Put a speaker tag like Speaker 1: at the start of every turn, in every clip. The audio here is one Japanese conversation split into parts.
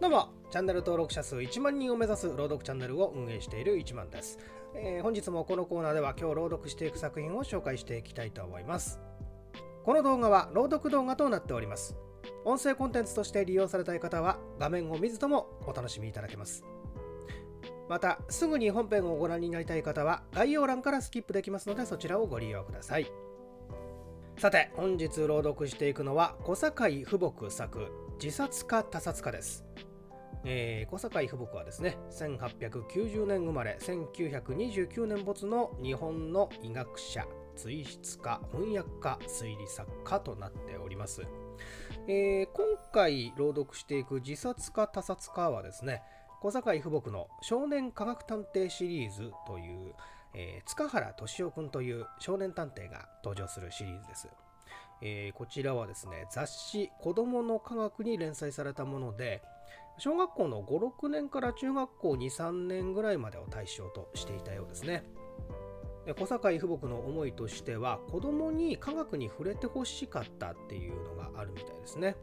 Speaker 1: どうも、チャンネル登録者数1万人を目指す朗読チャンネルを運営している1万です。えー、本日もこのコーナーでは今日朗読していく作品を紹介していきたいと思います。この動画は朗読動画となっております。音声コンテンツとして利用されたい方は画面を見ずともお楽しみいただけます。また、すぐに本編をご覧になりたい方は概要欄からスキップできますのでそちらをご利用ください。さて、本日朗読していくのは小堺富木作自殺か他殺かです。えー、小坂井父母はですね1890年生まれ1929年没の日本の医学者追筆家翻訳家推理作家となっております、えー、今回朗読していく自殺か他殺かはですね小坂井父母の少年科学探偵シリーズという、えー、塚原敏夫君という少年探偵が登場するシリーズですえー、こちらはですね雑誌「子どもの科学」に連載されたもので小学校の5、6年から中学校2、3年ぐらいまでを対象としていたようですね。小坂井木の思いとしては子供に科学に触れてほしかったっていうのがあるみたいですね。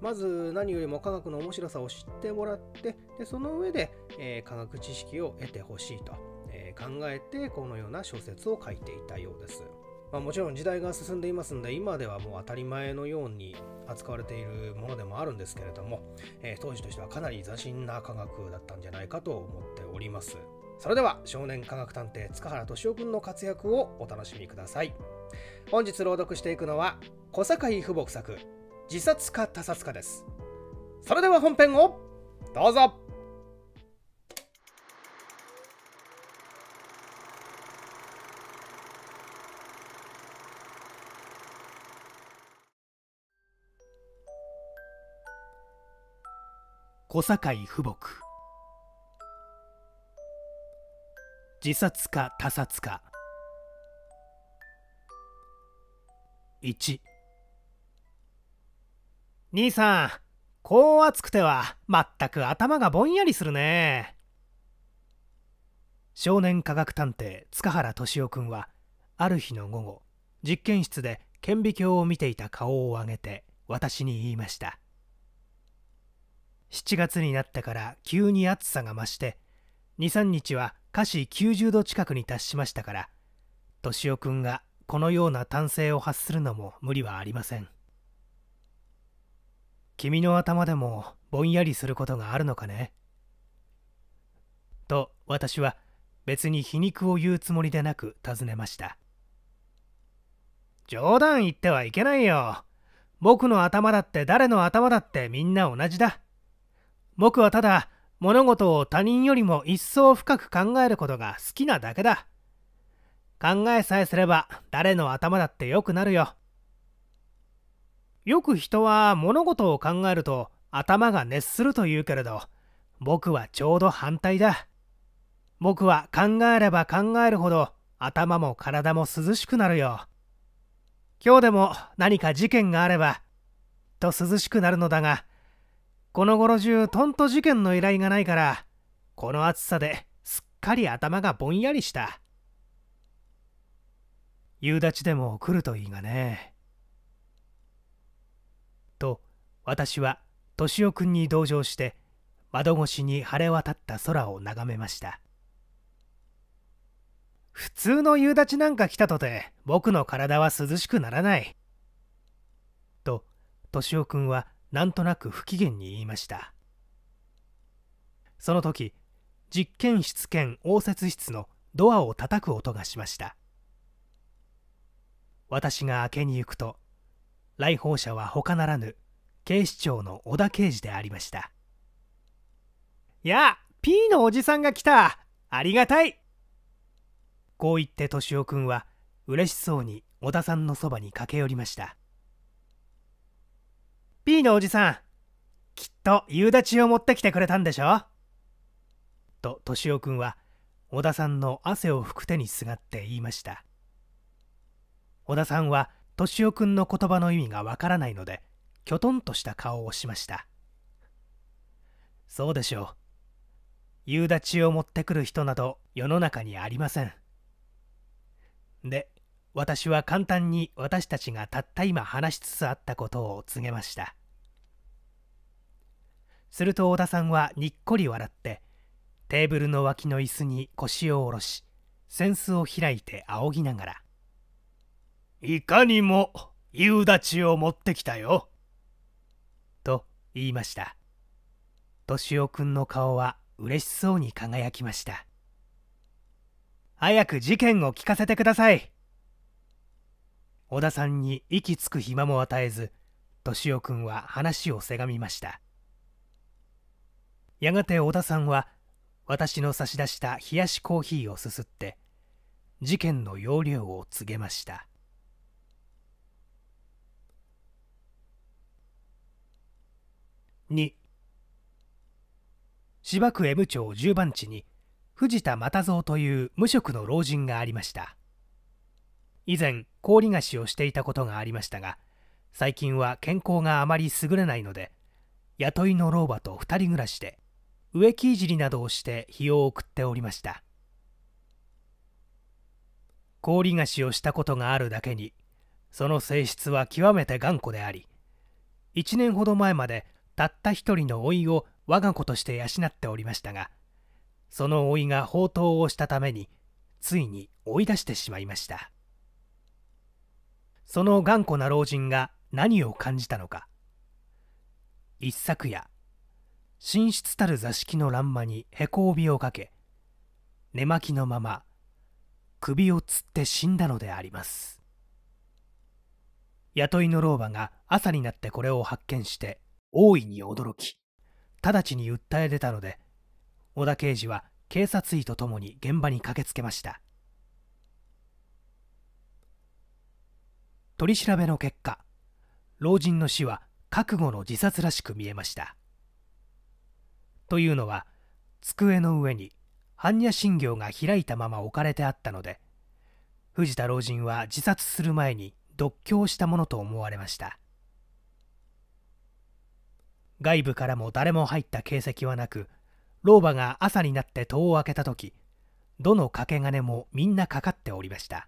Speaker 1: まず何よりも科学の面白さを知ってもらってでその上で、えー、科学知識を得てほしいと、えー、考えてこのような小説を書いていたようです。まあ、もちろん時代が進んでいますんで今ではもう当たり前のように扱われているものでもあるんですけれども、えー、当時としてはかなり斬新な科学だったんじゃないかと思っておりますそれでは少年科学探偵塚原敏夫君の活躍をお楽しみください本日朗読していくのは小坂井父作自殺か他殺かですそれでは本編をどうぞ小堺富木自殺か他殺か1兄さんこう暑くては全く頭がぼんやりするね少年科学探偵塚原敏夫君はある日の午後実験室で顕微鏡を見ていた顔を上げて私に言いました「7月になったから急に暑さが増して23日は華氏90度近くに達しましたから敏夫君がこのような単性を発するのも無理はありません君の頭でもぼんやりすることがあるのかねと私は別に皮肉を言うつもりでなく尋ねました冗談言ってはいけないよ僕の頭だって誰の頭だってみんな同じだ僕はただ物事を他人よりも一層深く考えることが好きなだけだ考えさえすれば誰の頭だって良くなるよよく人は物事を考えると頭が熱するというけれど僕はちょうど反対だ僕は考えれば考えるほど頭も体も涼しくなるよ今日でも何か事件があればと涼しくなるのだがこの頃中トント事件の依頼がないからこの暑さですっかり頭がぼんやりした夕立でも来るといいがねと私は敏夫君に同情して窓越しに晴れ渡った空を眺めました普通の夕立なんか来たとて僕の体は涼しくならないと敏夫君はなんとなく不機嫌に言いましたその時実験室兼応接室のドアを叩く音がしました私が開けに行くと来訪者は他ならぬ警視庁の小田刑事でありましたやあ P のおじさんが来たありがたいこう言って敏夫君は嬉しそうに小田さんのそばに駆け寄りました P のおじさん、きっと夕立を持ってきてくれたんでしょと、敏夫君は、小田さんの汗を拭く手にすがって言いました。小田さんは、敏夫君の言葉の意味がわからないので、きょとんとした顔をしました。そうでしょう。夕立を持ってくる人など世の中にありません。で、私は簡単に私たちがたった今話しつつあったことを告げましたすると小田さんはにっこり笑ってテーブルの脇の椅子に腰を下ろし扇子を開いて仰ぎながら「いかにも夕立を持ってきたよ」と言いました敏夫君の顔は嬉しそうに輝きました早く事件を聞かせてください小田さんに息つく暇も与えず敏夫君は話をせがみましたやがて小田さんは私の差し出した冷やしコーヒーをすすって事件の要領を告げました2芝区 M 町10番地に藤田又蔵という無職の老人がありました以前氷菓子をしていたことがありましたが最近は健康があまり優れないので雇いの老婆と二人暮らしで植木いじりなどをして日を送っておりました氷菓子をしたことがあるだけにその性質は極めて頑固であり一年ほど前までたった一人の老いを我が子として養っておりましたがその老いが放蕩をしたためについに追い出してしまいましたその頑固な老人が何を感じたのか一昨夜寝室たる座敷の欄間にへこびをかけ寝巻きのまま首をつって死んだのであります雇いの老婆が朝になってこれを発見して大いに驚き直ちに訴え出たので小田刑事は警察医とともに現場に駆けつけました取り調べの結果老人の死は覚悟の自殺らしく見えましたというのは机の上に般若心経が開いたまま置かれてあったので藤田老人は自殺する前に独居したものと思われました外部からも誰も入った形跡はなく老婆が朝になって戸を開けた時どの掛け金もみんなかかっておりました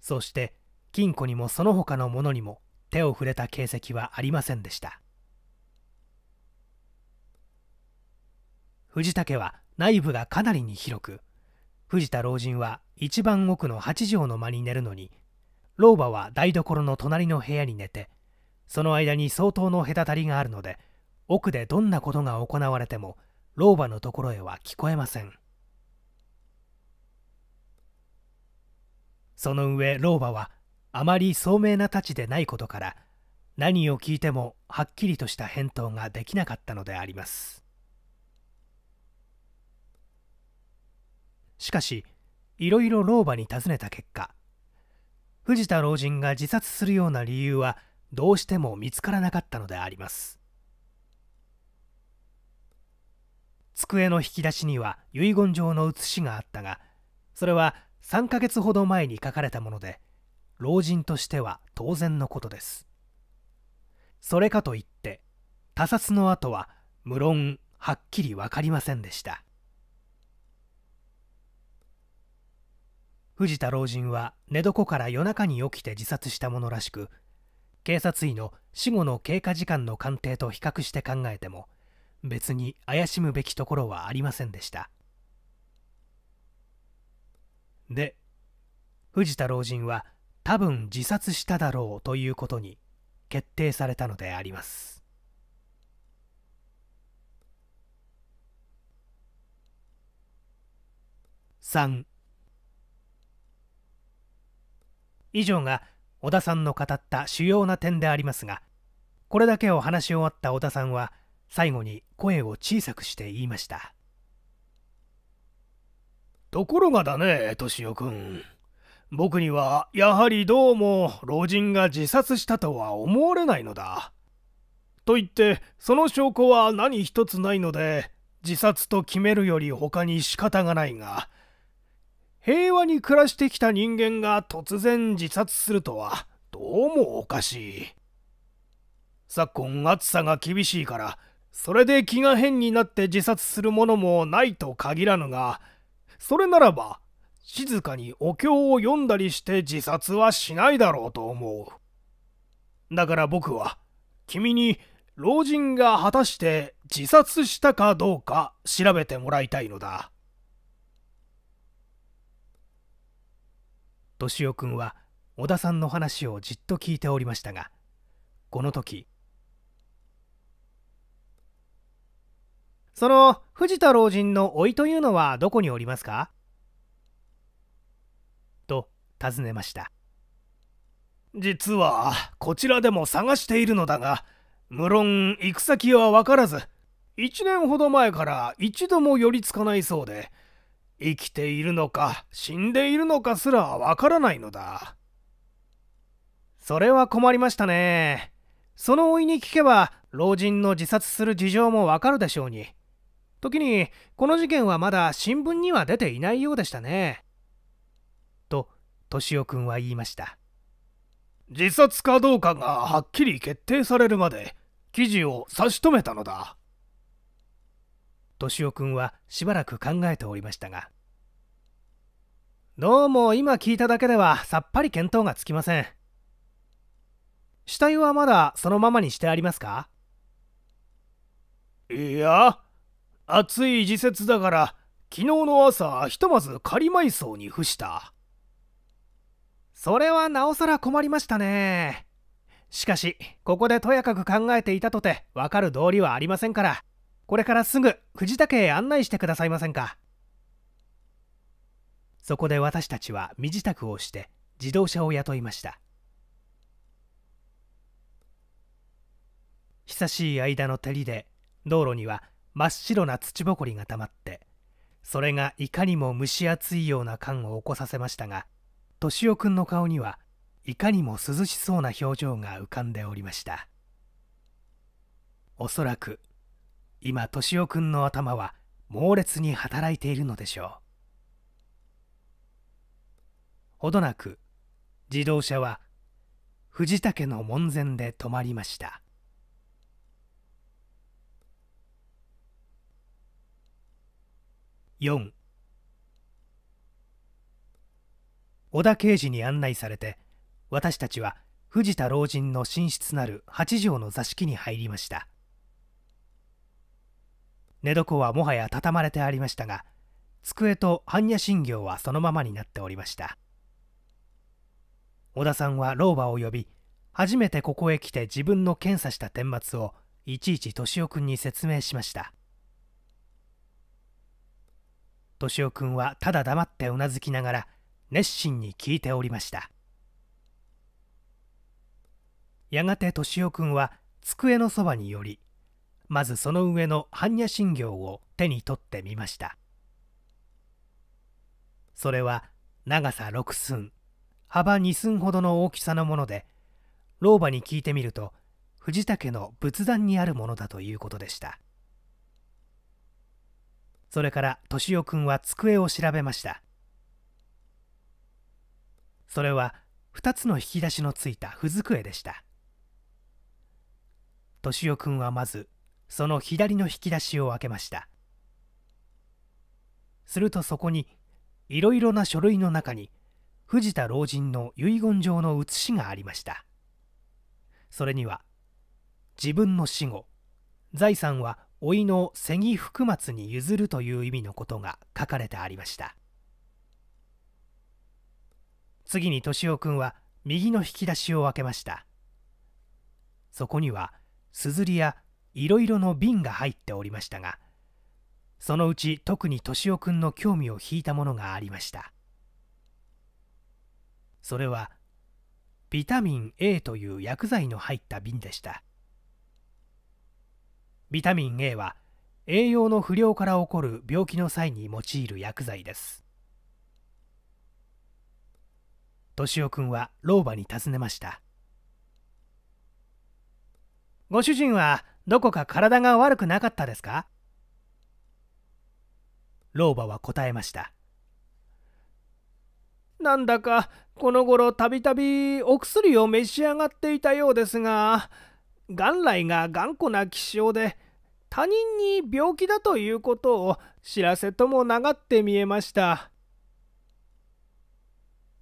Speaker 1: そして金庫にもその他のものにも手を触れた形跡はありませんでした藤竹は内部がかなりに広く藤田老人は一番奥の8畳の間に寝るのに老婆は台所の隣の部屋に寝てその間に相当の隔たりがあるので奥でどんなことが行われても老婆のところへは聞こえませんその上老婆はあまり聡明なたちでないことから何を聞いてもはっきりとした返答ができなかったのでありますしかしいろいろ老婆に尋ねた結果藤田老人が自殺するような理由はどうしても見つからなかったのであります机の引き出しには遺言状の写しがあったがそれは3ヶ月ほど前に書かれたもので老人としては当然のことですそれかといって他殺の後は無論はっきり分かりませんでした藤田老人は寝床から夜中に起きて自殺したものらしく警察医の死後の経過時間の鑑定と比較して考えても別に怪しむべきところはありませんでしたで藤田老人は多分自殺しただろうということに決定されたのであります3以上が小田さんの語った主要な点でありますがこれだけを話し終わった小田さんは最後に声を小さくして言いましたところがだね、敏夫君。僕には、やはりどうも、老人が自殺したとは思われないのだ。と言って、その証拠は何一つないので、自殺と決めるより他に仕方がないが、平和に暮らしてきた人間が突然自殺するとは、どうもおかしい。昨今暑さが厳しいから、それで気が変になって自殺するものもないと限らぬが、それならば静かにお経を読んだりして自殺はしないだろうと思うだから僕は君に老人が果たして自殺したかどうか調べてもらいたいのだ敏夫君は小田さんの話をじっと聞いておりましたがこの時その藤田老人の老いというのはどこにおりますかと尋ねました実はこちらでも探しているのだが無論行く先は分からず1年ほど前から一度も寄りつかないそうで生きているのか死んでいるのかすら分からないのだそれは困りましたねその老いに聞けば老人の自殺する事情もわかるでしょうに時にこの事件はまだ新聞には出ていないようでしたねと敏夫君は言いました自殺かどうかがはっきり決定されるまで記事を差し止めたのだ敏夫君はしばらく考えておりましたがどうも今聞いただけではさっぱり見当がつきません死体はまだそのままにしてありますかいや暑い時節だから昨日の朝ひとまず仮埋葬に付したそれはなおさら困りましたねしかしここでとやかく考えていたとてわかる道理はありませんからこれからすぐ藤田家へ案内してくださいませんかそこで私たちは身支度をして自動車を雇いました久しい間の照りで道路には真っ白な土ぼこりがたまってそれがいかにも蒸し暑いような感を起こさせましたが敏夫君の顔にはいかにも涼しそうな表情が浮かんでおりましたおそらく今敏夫君の頭は猛烈に働いているのでしょうほどなく自動車は藤竹の門前で止まりました4小田刑事に案内されて私たちは藤田老人の寝室なる8畳の座敷に入りました寝床はもはや畳まれてありましたが机と般若心経はそのままになっておりました小田さんは老婆を呼び初めてここへ来て自分の検査した顛末をいちいち敏夫君に説明しました敏夫君はただ黙ってうなずきながら熱心に聞いておりましたやがて敏夫君は机のそばに寄りまずその上の般若心経を手に取ってみましたそれは長さ6寸幅2寸ほどの大きさのもので老婆に聞いてみると藤竹の仏壇にあるものだということでしたそれから敏夫くんは机を調べましたそれは2つの引き出しのついた不机でした敏夫くんはまずその左の引き出しを開けましたするとそこにいろいろな書類の中に藤田老人の遺言状の写しがありましたそれには自分の死後財産は老いの関福松に譲るという意味のことが書かれてありました次に敏夫君は右の引き出しを開けましたそこにはすずりやいろいろの瓶が入っておりましたがそのうち特に敏夫君の興味を引いたものがありましたそれはビタミン A という薬剤の入った瓶でしたビタミン A は栄養の不良から起こる病気の際に用いる薬剤です敏夫君は老婆に尋ねましたご主人はどこか体が悪くなかったですか老婆は答えましたなんだかこの頃たびたびお薬を召し上がっていたようですが元来が頑固な気性で他人に病気だということを知らせともながって見えました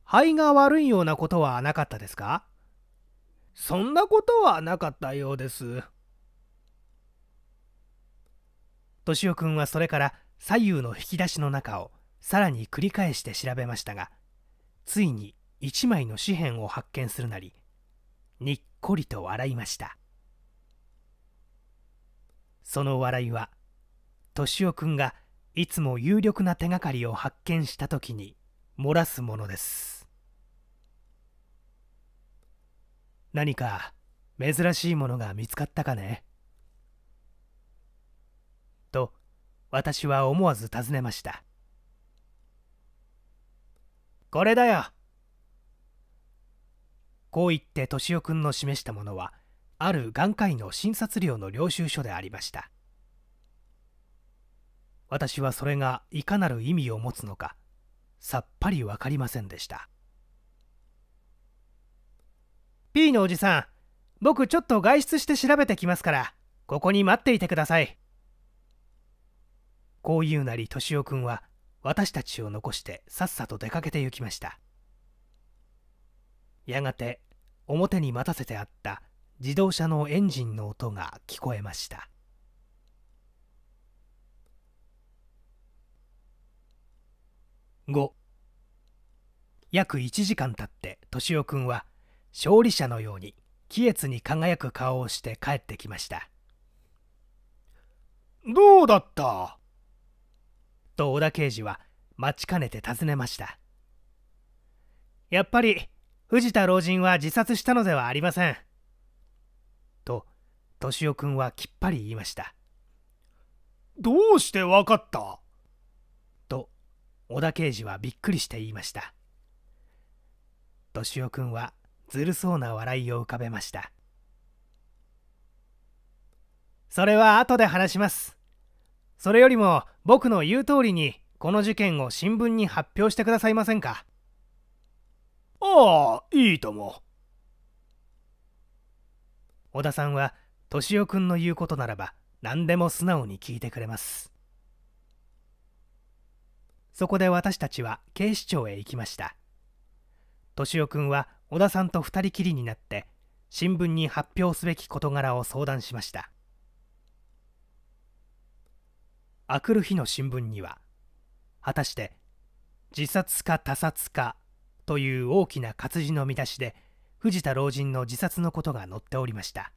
Speaker 1: 肺が悪いようなことはなかったですかそんなことはなかったようです敏夫君はそれから左右の引き出しの中をさらに繰り返して調べましたがついに1枚の紙片を発見するなりにっこりと笑いましたその笑いは敏夫君がいつも有力な手がかりを発見した時に漏らすものです何か珍しいものが見つかったかねと私は思わず尋ねましたこれだよこう言って敏夫君の示したものはある眼科医の診察料の領収書でありました私はそれがいかなる意味を持つのかさっぱり分かりませんでした P のおじさん僕ちょっと外出して調べてきますからここに待っていてくださいこう言うなり敏夫君は私たちを残してさっさと出かけて行きましたやがて表に待たせてあった自動車のエンジンの音が聞こえました5約1時間経って敏夫君は勝利者のように喜悦に輝く顔をして帰ってきましたどうだったと小田刑事は待ちかねて尋ねましたやっぱり藤田老人は自殺したのではありません敏夫君はきっぱり言いましたどうしてわかったと小田刑事はびっくりして言いました敏夫君はずるそうな笑いを浮かべましたそれは後で話しますそれよりも僕の言う通りにこの事件を新聞に発表してくださいませんかああいいとも小田さんは敏夫くんの言うことならば何でも素直に聞いてくれますそこで私たちは警視庁へ行きました敏夫くんは小田さんと2人きりになって新聞に発表すべき事柄を相談しましたあくる日の新聞には果たして自殺か他殺かという大きな活字の見出しで藤田老人の自殺のことが載っておりました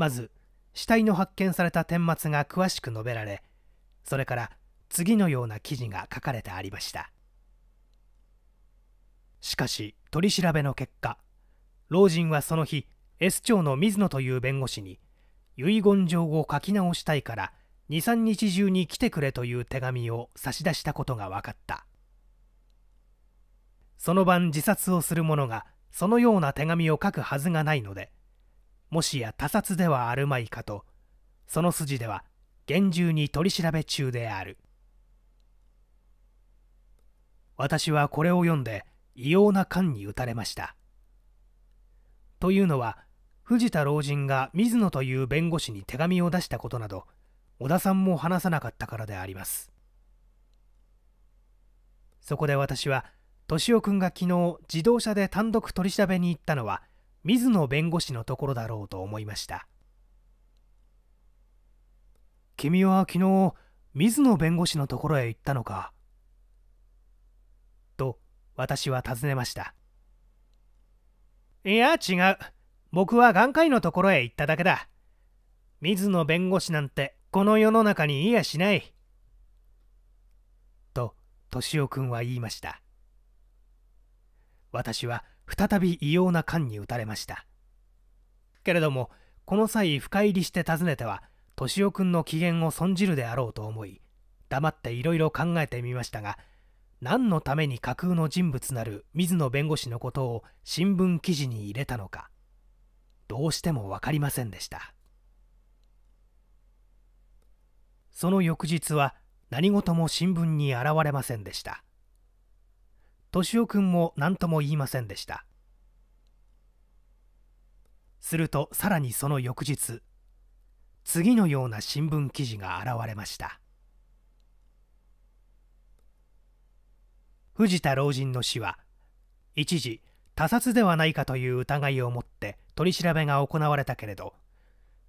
Speaker 1: まず死体の発見された顛末が詳しく述べられそれから次のような記事が書かれてありましたしかし取り調べの結果老人はその日 S 町の水野という弁護士に遺言状を書き直したいから23日中に来てくれという手紙を差し出したことが分かったその晩自殺をする者がそのような手紙を書くはずがないのでもしや他殺ではあるまいかとその筋では厳重に取り調べ中である私はこれを読んで異様な感に打たれましたというのは藤田老人が水野という弁護士に手紙を出したことなど小田さんも話さなかったからでありますそこで私は敏夫君が昨日自動車で単独取り調べに行ったのは水野弁護士のところだろうと思いました君は昨日水野弁護士のところへ行ったのかと私は尋ねましたいや違う僕は眼科医のところへ行っただけだ水野弁護士なんてこの世の中にいやしないと敏夫君は言いました私は再び異様な感に打たれましたけれどもこの際深入りして訪ねては敏夫君の機嫌を損じるであろうと思い黙っていろいろ考えてみましたが何のために架空の人物なる水野弁護士のことを新聞記事に入れたのかどうしても分かりませんでしたその翌日は何事も新聞に現れませんでした敏夫君も何とも言いませんでしたするとさらにその翌日次のような新聞記事が現れました藤田老人の死は一時他殺ではないかという疑いを持って取り調べが行われたけれど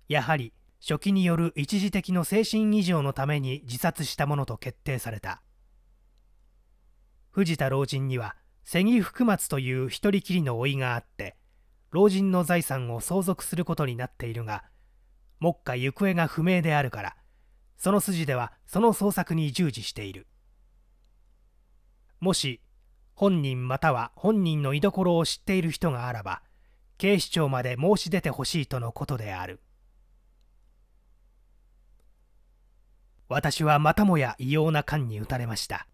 Speaker 1: やはり初期による一時的の精神異常のために自殺したものと決定された藤田老人には瀬木福松という一人きりの老いがあって老人の財産を相続することになっているが目下行方が不明であるからその筋ではその捜索に従事しているもし本人または本人の居所を知っている人があらば警視庁まで申し出てほしいとのことである私はまたもや異様な感に打たれました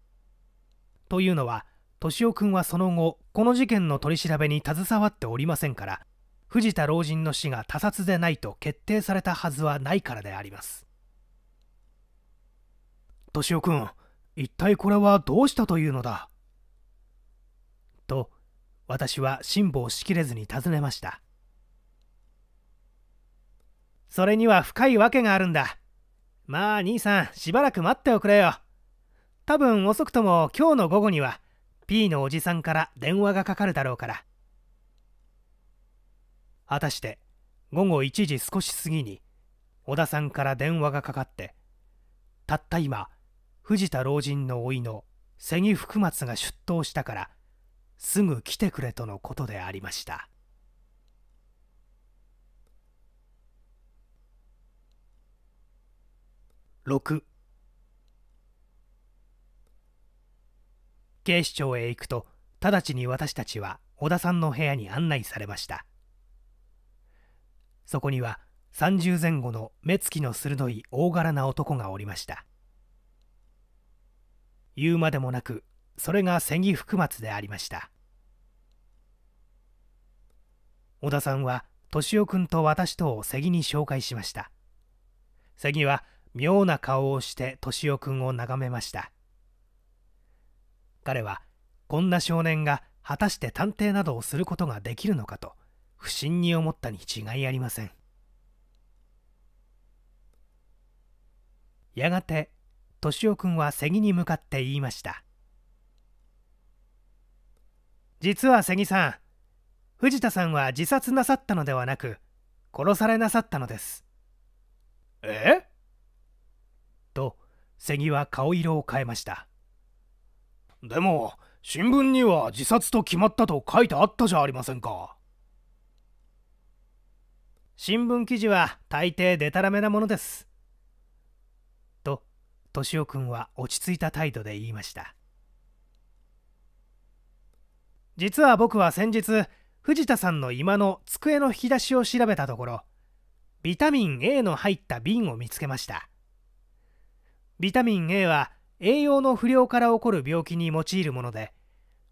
Speaker 1: というのは敏夫君はその後この事件の取り調べに携わっておりませんから藤田老人の死が他殺でないと決定されたはずはないからであります敏夫君一体これはどうしたというのだと私は辛抱しきれずに尋ねましたそれには深いわけがあるんだまあ兄さんしばらく待っておくれよ多分遅くとも今日の午後には P のおじさんから電話がかかるだろうから果たして午後1時少し過ぎに小田さんから電話がかかってたった今藤田老人の甥の関福松が出頭したからすぐ来てくれとのことでありました6警視庁へ行くと直ちに私たちは小田さんの部屋に案内されましたそこには30前後の目つきの鋭い大柄な男がおりました言うまでもなくそれが千木福松でありました小田さんは敏夫君と私とを関に紹介しました関は妙な顔をして敏夫君を眺めました彼はこんな少年が果たして探偵などをすることができるのかと不審に思ったに違いありませんやがて敏夫君はセギに向かって言いました実はセギさん藤田さんは自殺なさったのではなく殺されなさったのですえとセギは顔色を変えましたでも新聞には自殺と決まったと書いてあったじゃありませんか新聞記事は大抵デタラメなものですと敏夫君は落ち着いた態度で言いました実は僕は先日藤田さんの居間の机の引き出しを調べたところビタミン A の入った瓶を見つけましたビタミン A は栄養の不良から起こる病気に用いるもので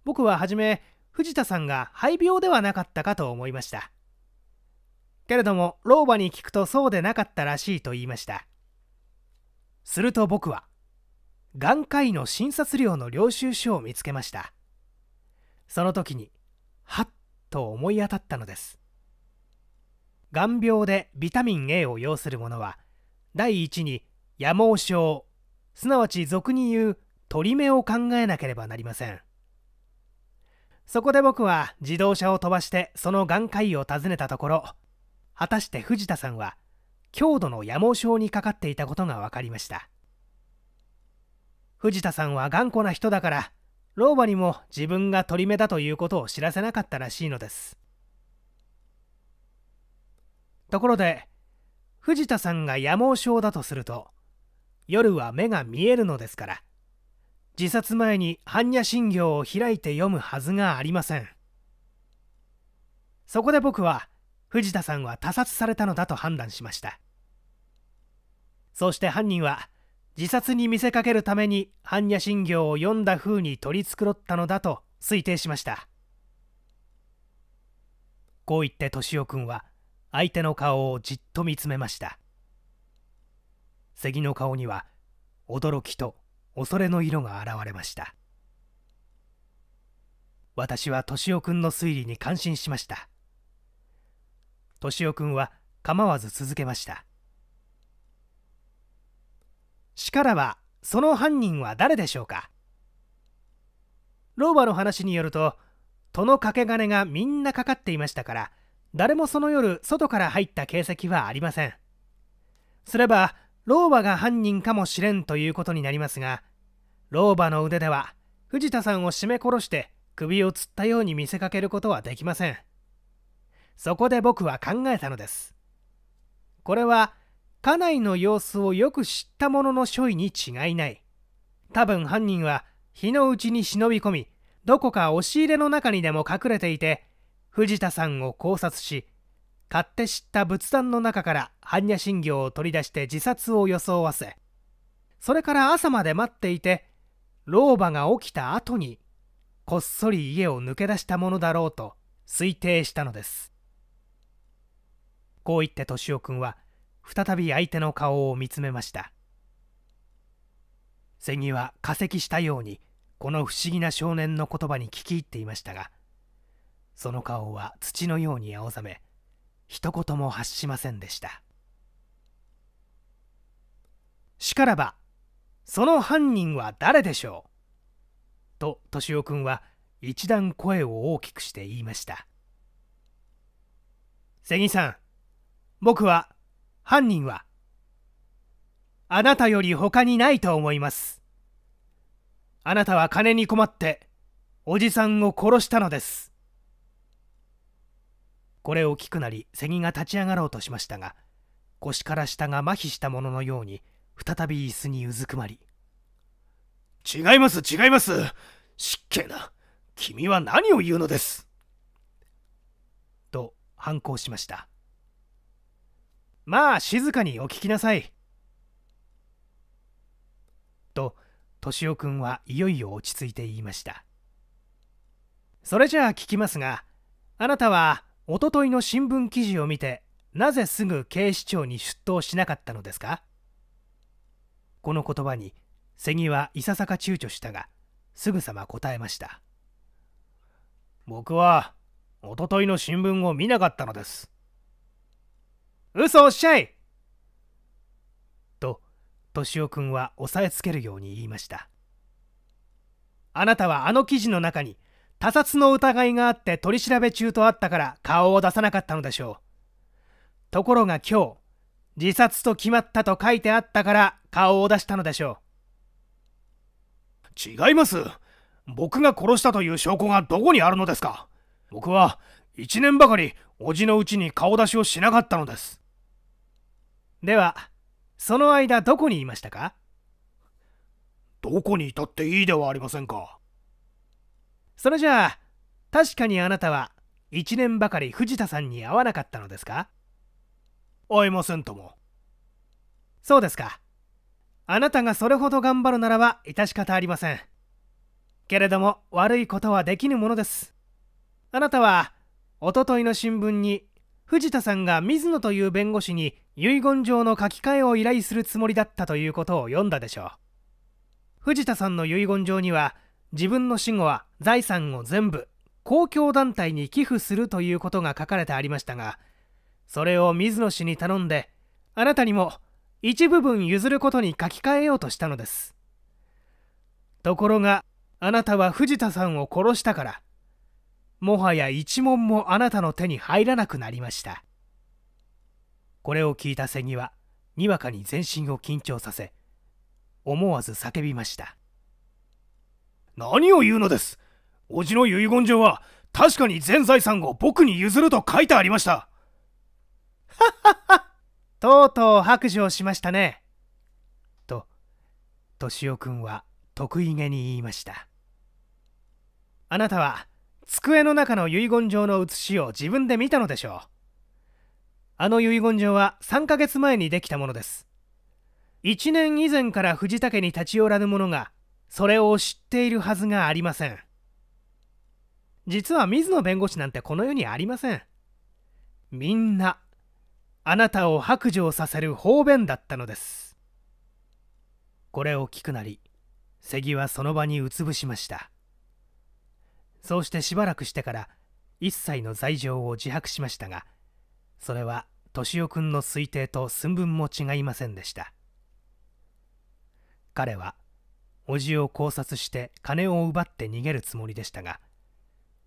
Speaker 1: 僕は初め藤田さんが肺病ではなかったかと思いましたけれども老婆に聞くとそうでなかったらしいと言いましたすると僕は眼科医の診察料の領収書を見つけましたその時にはっと思い当たったのです眼病でビタミン A を要するものは第一に夜盲症すなわち俗に言う取り目を考えなければなりませんそこで僕は自動車を飛ばしてその眼科医を訪ねたところ果たして藤田さんは強度の野毛症にかかっていたことが分かりました藤田さんは頑固な人だから老婆にも自分が取り目だということを知らせなかったらしいのですところで藤田さんが野毛症だとすると夜は目が見えるのですから自殺前に般若心経を開いて読むはずがありませんそこで僕は藤田さんは他殺されたのだと判断しましたそして犯人は自殺に見せかけるために般若心経を読んだ風に取り繕ったのだと推定しましたこう言って敏夫君は相手の顔をじっと見つめました関の顔には驚きと恐れの色が現れました私は敏夫君の推理に感心しました敏夫君は構わず続けましたしからはその犯人は誰でしょうか老婆の話によると戸の掛け金がみんなかかっていましたから誰もその夜外から入った形跡はありませんすれば老婆が犯人かもしれんということになりますが老婆の腕では藤田さんを絞め殺して首を吊ったように見せかけることはできませんそこで僕は考えたのですこれは家内の様子をよく知った者の処理に違いない多分犯人は日のうちに忍び込みどこか押し入れの中にでも隠れていて藤田さんを考察し買って知った仏壇の中から般若心経を取り出して自殺を装わせそれから朝まで待っていて老婆が起きた後にこっそり家を抜け出したものだろうと推定したのですこう言って敏夫君は再び相手の顔を見つめました千木は化石したようにこの不思議な少年の言葉に聞き入っていましたがその顔は土のように青ざめ一言も発しませんでしたしからばその犯人は誰でしょうと敏夫君は一段声を大きくして言いました瀬木さん僕は犯人はあなたより他にないと思いますあなたは金に困っておじさんを殺したのですこれを聞くなりセギが立ち上がろうとしましたが腰から下が麻痺したもののように再び椅子にうずくまり違います違います失敬な君は何を言うのですと反抗しましたまあ静かにお聞きなさいと敏夫君はいよいよ落ち着いて言いましたそれじゃあ聞きますがあなたはおとといの新聞記事を見てなぜすぐ警視庁に出頭しなかったのですかこの言葉に瀬木はいささか躊躇したがすぐさま答えました僕はおとといの新聞を見なかったのです嘘おっしゃいと敏夫君は押さえつけるように言いましたあなたはあの記事の中に他殺の疑いがあって取り調べ中とあったから顔を出さなかったのでしょう。ところが今日、自殺と決まったと書いてあったから顔を出したのでしょう。違います。僕が殺したという証拠がどこにあるのですか僕は1年ばかり叔父のうちに顔出しをしなかったのです。では、その間どこにいましたかどこにいたっていいではありませんか。それじゃあ確かにあなたは1年ばかり藤田さんに会わなかったのですか会いませんともそうですかあなたがそれほど頑張るならば致し方ありませんけれども悪いことはできぬものですあなたはおとといの新聞に藤田さんが水野という弁護士に遺言状の書き換えを依頼するつもりだったということを読んだでしょう藤田さんの遺言状には自分の死後は財産を全部公共団体に寄付するということが書かれてありましたがそれを水野氏に頼んであなたにも一部分譲ることに書き換えようとしたのですところがあなたは藤田さんを殺したからもはや一文もあなたの手に入らなくなりましたこれを聞いた瀬にはにわかに全身を緊張させ思わず叫びました何を言うのです叔父の遺言状は確かに全財産を僕に譲ると書いてありました。はっはっはとうとう白状しましたね。と、敏夫君は得意げに言いました。あなたは机の中の遺言状の写しを自分で見たのでしょう。あの遺言状は3ヶ月前にできたものです。1年以前から藤竹に立ち寄らぬ者がそれを知っているはずがありません実は水野弁護士なんてこの世にありませんみんなあなたを白状させる方便だったのですこれを聞くなり関はその場にうつぶしましたそうしてしばらくしてから一切の罪状を自白しましたがそれは敏夫君の推定と寸分も違いませんでした彼は叔父を考察して金を奪って逃げるつもりでしたが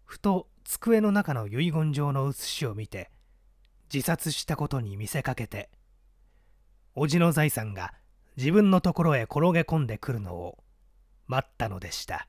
Speaker 1: ふと机の中の遺言状の写しを見て自殺したことに見せかけて叔父の財産が自分のところへ転げ込んでくるのを待ったのでした。